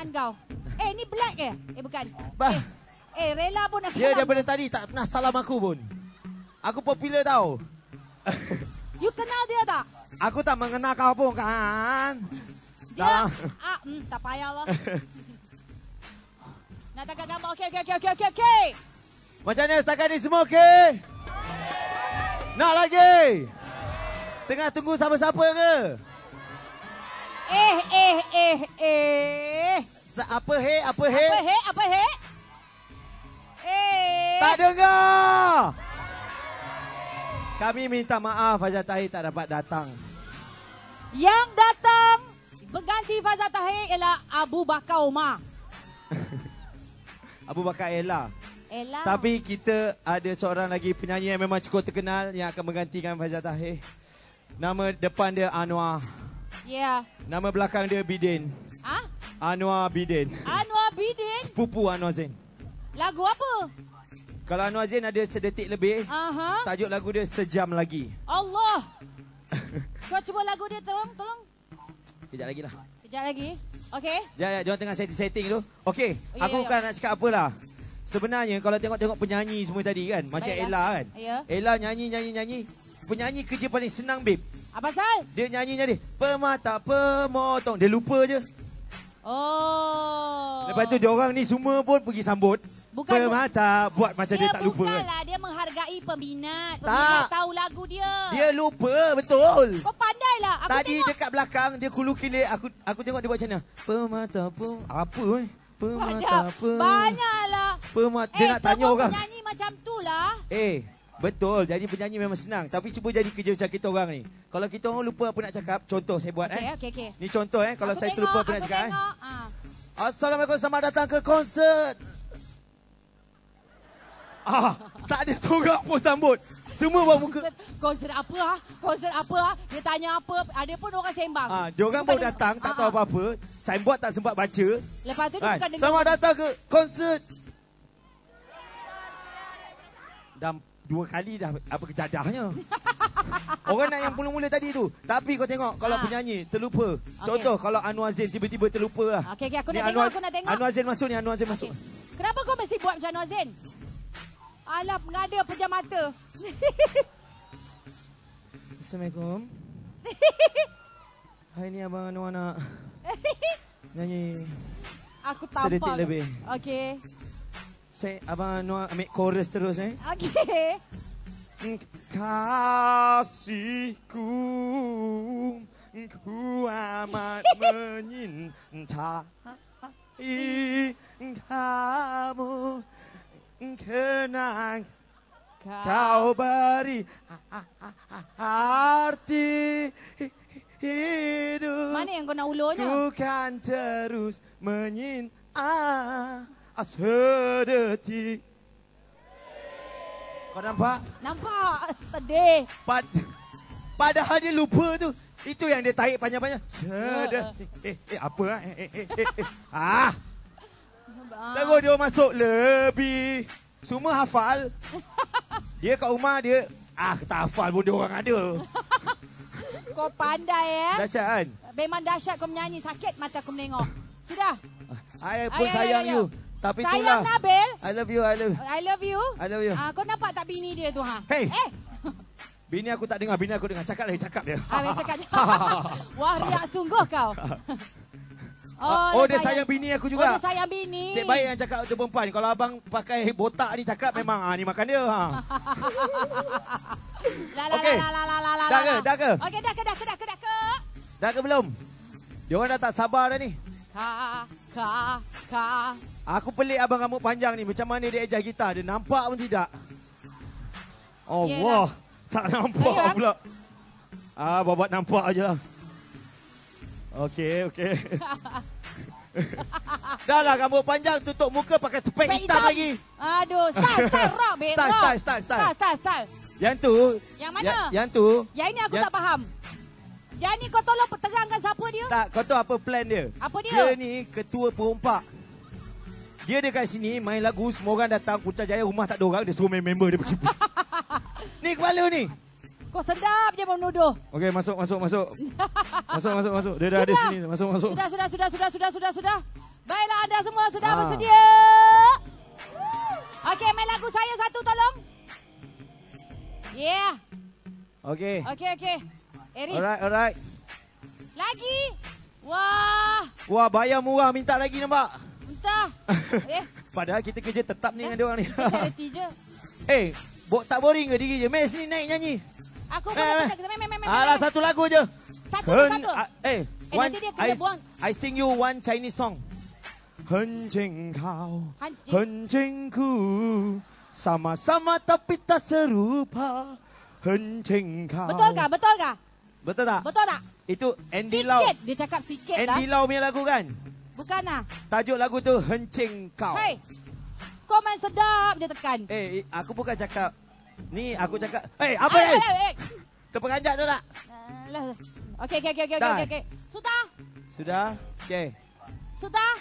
dengan kau. Eh, ni black ke? Eh, bukan. Bah. Eh, eh rela pun nak dia salam. Dia daripada tadi tak pernah salam aku pun. Aku popular tau. You kenal dia tak? Aku tak mengenal kau pun kan. Dia, ah, mm, tak payahlah. nak tangkap gambar, okey, okey, okey, okey, okey. Okay. Macam mana setakat ni semua, okey? Nak lagi? Tengah tunggu siapa-siapa ke? Eh, eh, eh, eh. Apa he? Apa he? Apa he? Apa he? Eh. Tak dengar. Kami minta maaf Fajar Tahir tak dapat datang. Yang datang berganti Fajar Tahir ialah Abu Bakar Omar. Abu Bakar Ella. Ella. Tapi kita ada seorang lagi penyanyi yang memang cukup terkenal yang akan menggantikan Fajar Tahir. Nama depan dia Anwar. Ya. Yeah. Nama belakang dia Bidin. Anwar Bidin. Anwar Bidin? Sepupu Anwar Zain. Lagu apa? Kalau Anwar Zain ada sedetik lebih, uh tajuk lagu dia Sejam Lagi. Allah! Kau cuba lagu dia, tolong, tolong. Kejap lagi lah. Kejap lagi? Okey. Jaya, jaya, jangan tengah setting-setting tu. Okey, oh, yeah, aku yeah, bukan yeah. nak cakap apalah. Sebenarnya kalau tengok-tengok penyanyi semua tadi kan, macam Baiklah. Ella kan. Yeah. Ella nyanyi, nyanyi, nyanyi. Penyanyi kerja paling senang, babe. Apa pasal? Dia nyanyi-nyanyi. Pemata, pemotong. Dia lupa je. Oh. Lepas tu dia orang ni semua pun pergi sambut. Bukan Pemata bu- buat macam dia, dia ya, tak lupa. Bukanlah dia menghargai peminat. Tak. Peminat tahu lagu dia. Dia lupa betul. Kau pandailah. Aku Tadi tengok. dekat belakang dia kulu kilik. Aku aku tengok dia buat macam mana. Pemata apa? Apa eh? Pemata apa? Banyaklah. Pemata. Eh, dia nak tanya orang. Eh, penyanyi macam tu lah. Eh. Betul, jadi penyanyi memang senang. Tapi cuba jadi kerja macam kita orang ni. Kalau kita orang lupa apa nak cakap, contoh saya buat okay, eh. Okay, okay. Ni contoh eh, kalau aku saya terlupa apa nak cakap eh. Ha. Assalamualaikum, selamat datang ke konsert. Ah, tak ada seorang pun sambut. Semua buat muka. Konsert apa ah? Konsert apa ah? Dia tanya apa? Ada pun orang sembang. Ah, dia orang baru datang, tak ah, tahu ah. apa-apa. Saya buat tak sempat baca. Lepas tu bukan dengar. Selamat datang ke konsert. Dan dua kali dah apa kejadahnya. Orang nak yang mula-mula tadi tu. Tapi kau tengok kalau ha. penyanyi terlupa. Contoh kalau Anwar Zain tiba-tiba terlupa lah. Okay, okay, aku ni nak Anwar, tengok, aku nak tengok. Anwar Zain masuk ni, Anwar Zain okay. masuk. Kenapa kau mesti buat macam Anwar Zain? Alap ngada pejam mata. Assalamualaikum. Hai ni abang Anwar nak nyanyi. Aku tampak. Sedetik lebih. Okey. Saya abang Noah ambil chorus terus eh. Okey. Kasihku ku amat menyintai kamu kenang kau beri arti hidup. Mana yang kau nak ulurnya? Ku kan terus menyintai asedeti. Kau nampak? Nampak. Sedih. Pad padahal dia lupa tu. Itu yang dia tarik panjang-panjang. Sedih. Eh, eh, apa? Eh, eh, eh, Ah. Lalu dia masuk lebih. Semua hafal. Dia kat rumah dia. Ah, tak hafal pun dia orang ada. Kau pandai, ya? Dahsyat, kan? Memang dahsyat kau menyanyi. Sakit mata aku menengok. Sudah. I pun ayah, sayang ayah, ayah. you. Tapi Sayang itulah. Sayang Nabil. I love you, I love you. I love you. I love you. Uh, kau nampak tak bini dia tu, ha? Hey. Eh. Bini aku tak dengar, bini aku dengar. Cakap lagi, cakap dia. Habis ah, cakap dia. Wah, riak sungguh kau. Oh, oh dia, sayang, sayang bini aku juga. Oh, dia sayang bini. Cik baik yang cakap tu perempuan. Kalau abang pakai botak ni cakap memang ah. ni makan dia. Ha. la, la, okay. la, la, la, la, la, dah ke? Dah ke? Okey, dah ke? Dah ke? Dah ke? Dah ke? Dah ke belum? Dia orang dah tak sabar dah ni. Ka, ka, ka. Aku pelik abang rambut panjang ni. Macam mana dia ejah gitar? Dia nampak pun tidak. Oh, wah. Tak nampak Ayu, ah. pula. Ah, buat-buat nampak aje lah. Okey, okey. Dah lah rambut panjang tutup muka pakai spek hitam, hitam, lagi. Aduh, start start rock, style, Start start start start start. Yang tu. Yang ya, mana? Ya, yang tu. Yang ini aku yang... tak faham. Yang ni kau tolong terangkan siapa dia? Tak, kau tahu apa plan dia? Apa dia? Dia ni ketua perompak. Dia dekat sini main lagu semua orang datang Kucar Jaya rumah tak ada orang dia suruh main member dia pergi. ni kepala ni. Kau sedap je menuduh. Okey masuk masuk masuk. masuk masuk masuk. Dia dah ada sini. Masuk masuk. Sudah sudah sudah sudah sudah sudah sudah. Baiklah anda semua sudah ah. bersedia. Okey main lagu saya satu tolong. Yeah. Okey. Okey okey. Eris. Alright alright. Lagi. Wah. Wah bayar murah minta lagi nampak. Entah. Okay. Eh. Padahal kita kerja tetap ni eh, dengan dia orang ni. Kita je. Eh, hey, tak boring ke diri je? Mek sini naik nyanyi. Aku pun nak kata. Alah, satu lagu je. Satu ke satu? A, ah, eh, eh one, nanti dia kena I, buang. I sing you one Chinese song. Hancing kau, hancing ku, sama-sama tapi tak serupa. Hancing kau. Betul ke? Betul ke? Betul tak? Betul tak? Itu Andy sikit. Lau. Sikit. Dia cakap sikit Andy lah. Andy Lau punya lagu kan? Bukan lah. Tajuk lagu tu Hencing Kau. Hei. Kau main sedap je tekan. Eh, hey, aku bukan cakap. Ni aku cakap. Eh, hey, apa ni? Eh? Hey. Terpengajak tu tak? Eh, lah, lah. Okay, okay, okay, okay, okay. okey. Sudah? Sudah? Okey. Sudah?